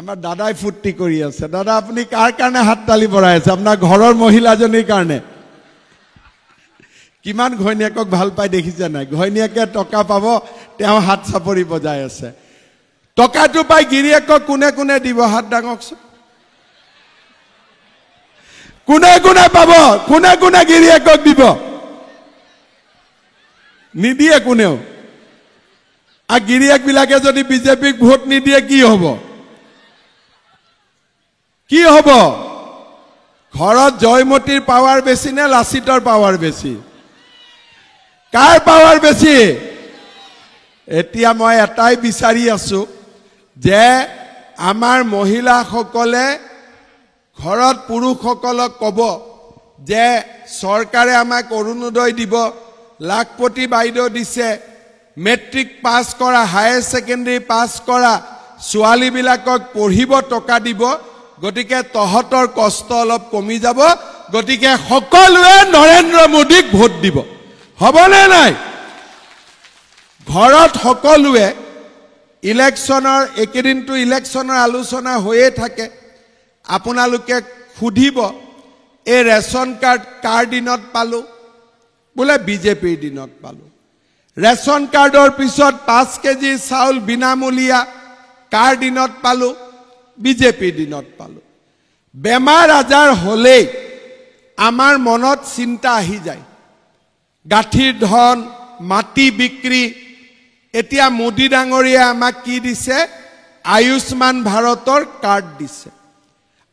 আমাৰ দাদাই ফূৰ্তি কৰি আছে দাদা আপুনি কাৰ কাৰণে হাত তালি বঢ়াই আছে আপোনাৰ ঘৰৰ মহিলাজনীৰ কাৰণে কিমান ঘৈণীয়েকক ভাল পাই দেখিছে নাই ঘৈণীয়েকে টকা পাব তেওঁ হাত চাপৰি বজাই আছে টকাটো পাই গিৰিয়েকক কোনে কোনে দিব হাত ডাঙকচোন কোনে কোনে পাব কোনে কোনে গিৰিয়েকক দিব নিদিয়ে কোনেও আৰু গিৰিয়েকবিলাকে যদি বিজেপিক ভোট নিদিয়ে কি হ'ব কি হ'ব ঘৰত জয়মতীৰ পাৱাৰ বেছি নে লাচিতৰ পাৱাৰ বেছি কাৰ পাৱাৰ বেছি এতিয়া মই এটাই বিচাৰি আছো যে আমাৰ মহিলাসকলে ঘৰত পুৰুষসকলক ক'ব যে চৰকাৰে আমাক অৰুণোদয় দিব লাখপতি বাইদেউ দিছে মেট্ৰিক পাছ কৰা হায়াৰ ছেকেণ্ডেৰী পাছ কৰা ছোৱালীবিলাকক পঢ়িব টকা দিব গতিকে তহঁতৰ কষ্ট অলপ কমি যাব গতিকে সকলোৱে নৰেন্দ্ৰ মোদীক ভোট দিব হ'বনে নাই ঘৰত সকলোৱে ইলেকশ্যনৰ এইকেইদিনটো ইলেকশ্যনৰ আলোচনা হৈয়ে থাকে আপোনালোকে সুধিব এই ৰেচন কাৰ্ড কাৰ দিনত পালোঁ বোলে বিজেপিৰ দিনত পালোঁ ৰেচন কাৰ্ডৰ পিছত পাঁচ কেজি চাউল বিনামূলীয়া কাৰ দিনত পালোঁ বিজেপিৰ দিনত পালোঁ বেমাৰ আজাৰ হ'লেই আমাৰ মনত চিন্তা আহি যায় গাঁঠিৰ ধন মাটি বিক্ৰী এতিয়া মোদী ডাঙৰীয়াই আমাক কি দিছে আয়ুষ্মান ভাৰতৰ কাৰ্ড দিছে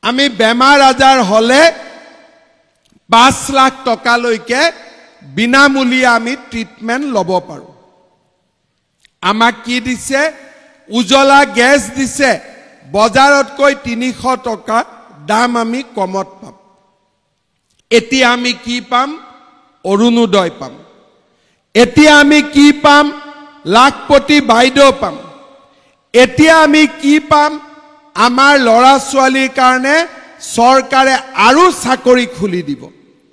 আমি বেমাৰ আজাৰ হ'লে পাঁচ লাখ টকালৈকে বিনামূলীয়া আমি ট্ৰিটমেণ্ট ল'ব পাৰোঁ আমাক কি দিছে উজ্বলা গেছ দিছে বজাৰতকৈ তিনিশ টকা দাম আমি কমত পাম এতিয়া আমি কি পাম অৰুণোদয় পাম এতিয়া আমি কি পাম লাখপতি বাইদেউ পাম এতিয়া আমি কি পাম আমাৰ ল'ৰা ছোৱালীৰ কাৰণে চৰকাৰে আৰু চাকৰি খুলি দিব